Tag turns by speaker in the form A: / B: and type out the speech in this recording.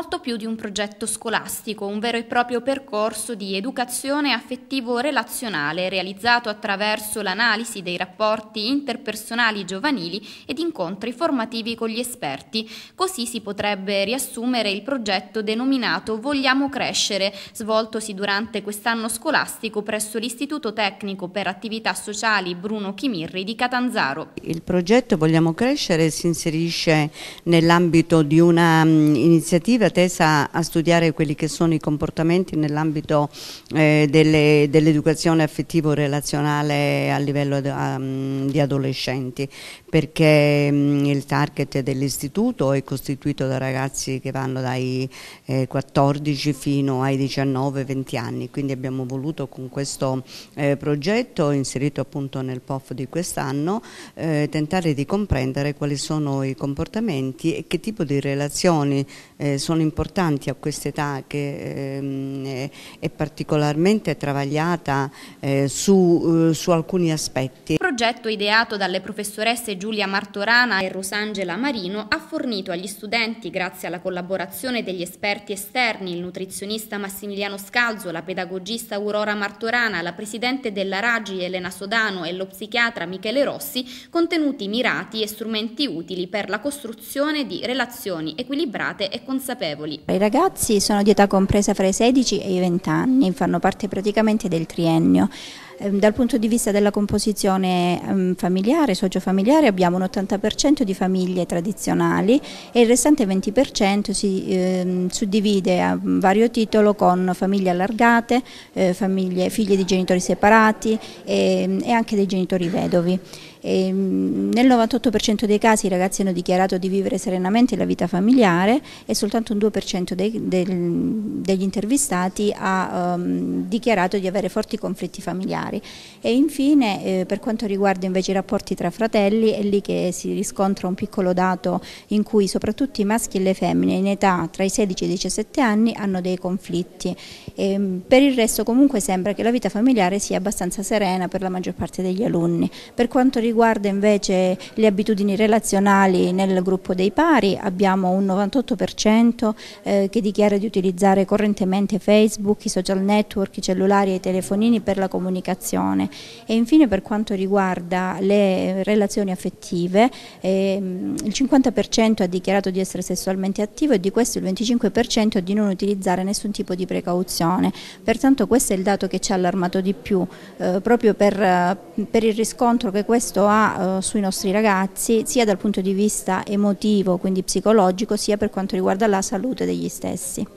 A: molto più di un progetto scolastico, un vero e proprio percorso di educazione affettivo-relazionale realizzato attraverso l'analisi dei rapporti interpersonali giovanili ed incontri formativi con gli esperti. Così si potrebbe riassumere il progetto denominato Vogliamo crescere, svoltosi durante quest'anno scolastico presso l'Istituto Tecnico per Attività Sociali Bruno Chimirri di Catanzaro.
B: Il progetto Vogliamo crescere si inserisce nell'ambito di una mm, iniziativa letteratura tesa a studiare quelli che sono i comportamenti nell'ambito eh, dell'educazione dell affettivo-relazionale a livello de, um, mm, di adolescenti, perché um, il target dell'istituto è costituito da ragazzi che vanno dai eh, 14 fino ai 19-20 anni, quindi abbiamo voluto con questo eh, progetto inserito appunto nel POF di quest'anno eh, tentare di comprendere quali sono i comportamenti e che tipo di relazioni eh, sono sono importanti a quest'età che ehm, è particolarmente travagliata eh, su, eh, su alcuni aspetti
A: progetto ideato dalle professoresse Giulia Martorana e Rosangela Marino ha fornito agli studenti, grazie alla collaborazione degli esperti esterni, il nutrizionista Massimiliano Scalzo, la pedagogista Aurora Martorana, la presidente della Raggi Elena Sodano e lo psichiatra Michele Rossi, contenuti mirati e strumenti utili per la costruzione di relazioni equilibrate e consapevoli.
C: I ragazzi sono di età compresa fra i 16 e i 20 anni, fanno parte praticamente del triennio. Ehm, dal punto di vista della composizione ehm, familiare, sociofamiliare, abbiamo un 80% di famiglie tradizionali e il restante 20% si ehm, suddivide a vario titolo con famiglie allargate, eh, famiglie, figlie di genitori separati e, e anche dei genitori vedovi. E ehm, nel 98% dei casi i ragazzi hanno dichiarato di vivere serenamente la vita familiare e soltanto un 2% dei, del, degli intervistati ha um, dichiarato di avere forti conflitti familiari. E infine eh, per quanto riguarda invece i rapporti tra fratelli è lì che si riscontra un piccolo dato in cui soprattutto i maschi e le femmine in età tra i 16 e i 17 anni hanno dei conflitti. E, ehm, per il resto comunque sembra che la vita familiare sia abbastanza serena per la maggior parte degli alunni. Per quanto riguarda invece le abitudini relazionali nel gruppo dei pari abbiamo un 98% eh, che dichiara di utilizzare correntemente Facebook, i social network, i cellulari e i telefonini per la comunicazione e infine per quanto riguarda le relazioni affettive ehm, il 50% ha dichiarato di essere sessualmente attivo e di questo il 25% di non utilizzare nessun tipo di precauzione. Pertanto questo è il dato che ci ha allarmato di più eh, proprio per, eh, per il riscontro che questo questo ha eh, sui nostri ragazzi sia dal punto di vista emotivo, quindi psicologico, sia per quanto riguarda la salute degli stessi.